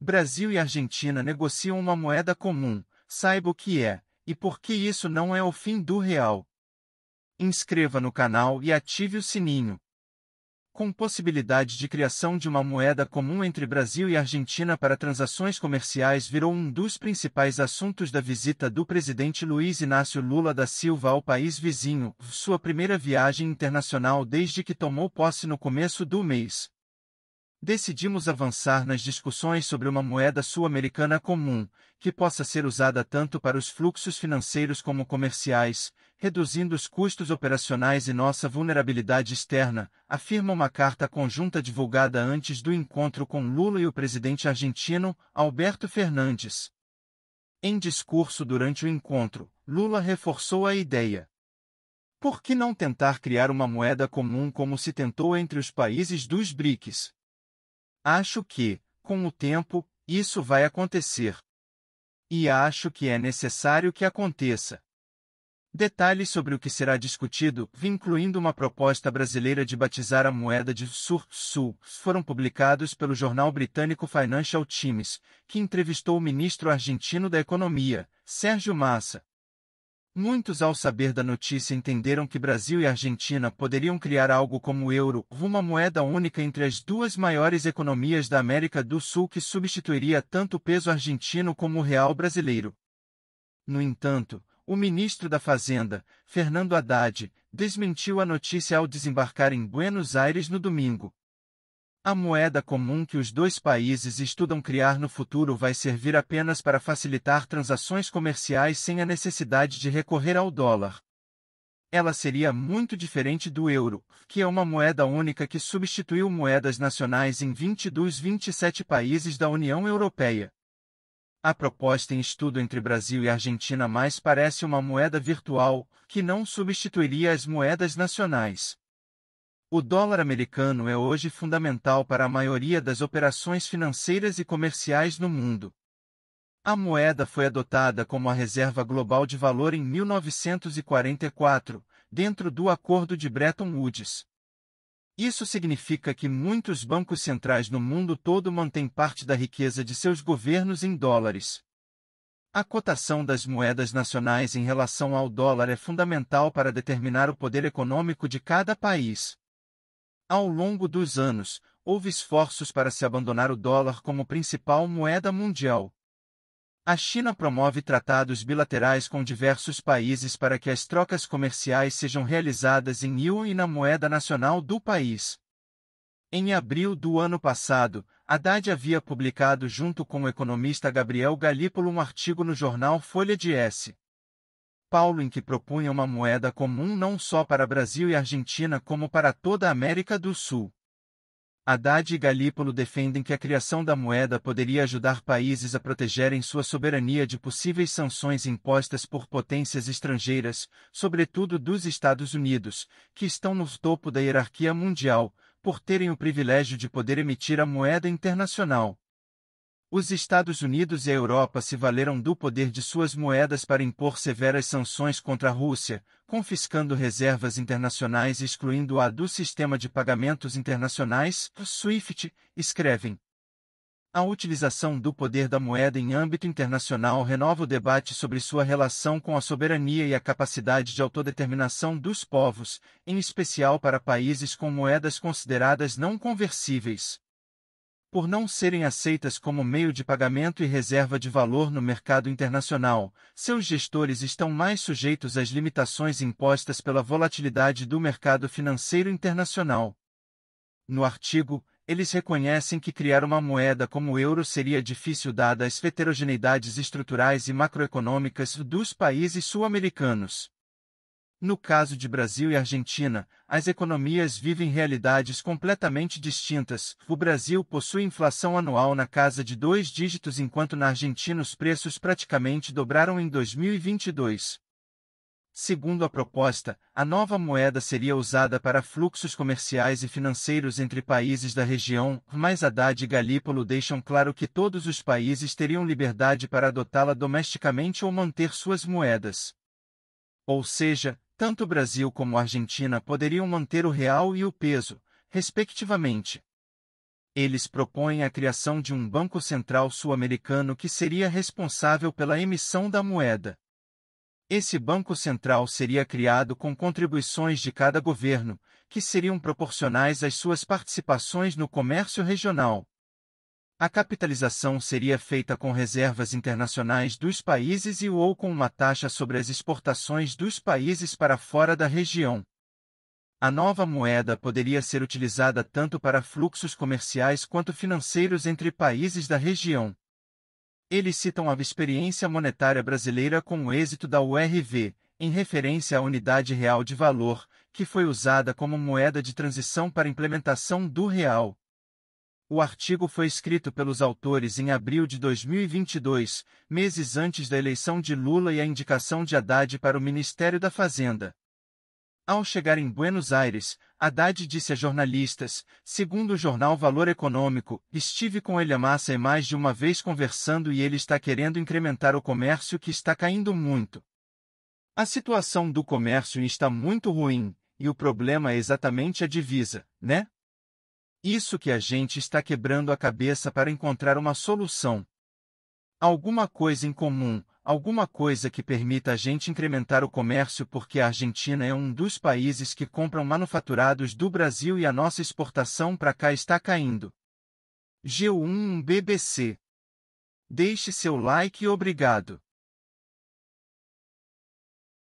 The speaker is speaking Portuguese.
Brasil e Argentina negociam uma moeda comum, saiba o que é, e por que isso não é o fim do real. Inscreva no canal e ative o sininho. Com possibilidade de criação de uma moeda comum entre Brasil e Argentina para transações comerciais virou um dos principais assuntos da visita do presidente Luiz Inácio Lula da Silva ao país vizinho, sua primeira viagem internacional desde que tomou posse no começo do mês decidimos avançar nas discussões sobre uma moeda sul-americana comum, que possa ser usada tanto para os fluxos financeiros como comerciais, reduzindo os custos operacionais e nossa vulnerabilidade externa, afirma uma carta conjunta divulgada antes do encontro com Lula e o presidente argentino, Alberto Fernandes. Em discurso durante o encontro, Lula reforçou a ideia. Por que não tentar criar uma moeda comum como se tentou entre os países dos BRICS? Acho que, com o tempo, isso vai acontecer. E acho que é necessário que aconteça. Detalhes sobre o que será discutido, incluindo uma proposta brasileira de batizar a moeda de Sur-Sul, foram publicados pelo jornal britânico Financial Times, que entrevistou o ministro argentino da Economia, Sérgio Massa. Muitos ao saber da notícia entenderam que Brasil e Argentina poderiam criar algo como o euro, uma moeda única entre as duas maiores economias da América do Sul que substituiria tanto o peso argentino como o real brasileiro. No entanto, o ministro da Fazenda, Fernando Haddad, desmentiu a notícia ao desembarcar em Buenos Aires no domingo. A moeda comum que os dois países estudam criar no futuro vai servir apenas para facilitar transações comerciais sem a necessidade de recorrer ao dólar. Ela seria muito diferente do euro, que é uma moeda única que substituiu moedas nacionais em 20 dos 27 países da União Europeia. A proposta em estudo entre Brasil e Argentina mais parece uma moeda virtual, que não substituiria as moedas nacionais. O dólar americano é hoje fundamental para a maioria das operações financeiras e comerciais no mundo. A moeda foi adotada como a reserva global de valor em 1944, dentro do Acordo de Bretton Woods. Isso significa que muitos bancos centrais no mundo todo mantêm parte da riqueza de seus governos em dólares. A cotação das moedas nacionais em relação ao dólar é fundamental para determinar o poder econômico de cada país. Ao longo dos anos, houve esforços para se abandonar o dólar como principal moeda mundial. A China promove tratados bilaterais com diversos países para que as trocas comerciais sejam realizadas em yuan e na moeda nacional do país. Em abril do ano passado, Haddad havia publicado junto com o economista Gabriel Galípolo um artigo no jornal Folha de S. Paulo em que propunha uma moeda comum não só para Brasil e Argentina como para toda a América do Sul. Haddad e Galípolo defendem que a criação da moeda poderia ajudar países a protegerem sua soberania de possíveis sanções impostas por potências estrangeiras, sobretudo dos Estados Unidos, que estão no topo da hierarquia mundial, por terem o privilégio de poder emitir a moeda internacional. Os Estados Unidos e a Europa se valeram do poder de suas moedas para impor severas sanções contra a Rússia, confiscando reservas internacionais e excluindo-a do sistema de pagamentos internacionais, SWIFT, escrevem. A utilização do poder da moeda em âmbito internacional renova o debate sobre sua relação com a soberania e a capacidade de autodeterminação dos povos, em especial para países com moedas consideradas não conversíveis por não serem aceitas como meio de pagamento e reserva de valor no mercado internacional, seus gestores estão mais sujeitos às limitações impostas pela volatilidade do mercado financeiro internacional. No artigo, eles reconhecem que criar uma moeda como o euro seria difícil dada as heterogeneidades estruturais e macroeconômicas dos países sul-americanos. No caso de Brasil e Argentina, as economias vivem realidades completamente distintas. O Brasil possui inflação anual na casa de dois dígitos, enquanto na Argentina os preços praticamente dobraram em 2022. Segundo a proposta, a nova moeda seria usada para fluxos comerciais e financeiros entre países da região, mas Haddad e Galípolo deixam claro que todos os países teriam liberdade para adotá-la domesticamente ou manter suas moedas. Ou seja, tanto o Brasil como a Argentina poderiam manter o real e o peso, respectivamente. Eles propõem a criação de um Banco Central Sul-Americano que seria responsável pela emissão da moeda. Esse Banco Central seria criado com contribuições de cada governo, que seriam proporcionais às suas participações no comércio regional. A capitalização seria feita com reservas internacionais dos países e ou com uma taxa sobre as exportações dos países para fora da região. A nova moeda poderia ser utilizada tanto para fluxos comerciais quanto financeiros entre países da região. Eles citam a experiência monetária brasileira com o êxito da URV, em referência à unidade real de valor, que foi usada como moeda de transição para implementação do real. O artigo foi escrito pelos autores em abril de 2022, meses antes da eleição de Lula e a indicação de Haddad para o Ministério da Fazenda. Ao chegar em Buenos Aires, Haddad disse a jornalistas, segundo o jornal Valor Econômico, estive com ele a massa e mais de uma vez conversando e ele está querendo incrementar o comércio que está caindo muito. A situação do comércio está muito ruim, e o problema é exatamente a divisa, né? Isso que a gente está quebrando a cabeça para encontrar uma solução. Alguma coisa em comum, alguma coisa que permita a gente incrementar o comércio, porque a Argentina é um dos países que compram manufaturados do Brasil e a nossa exportação para cá está caindo. G1 BBC. Deixe seu like e obrigado.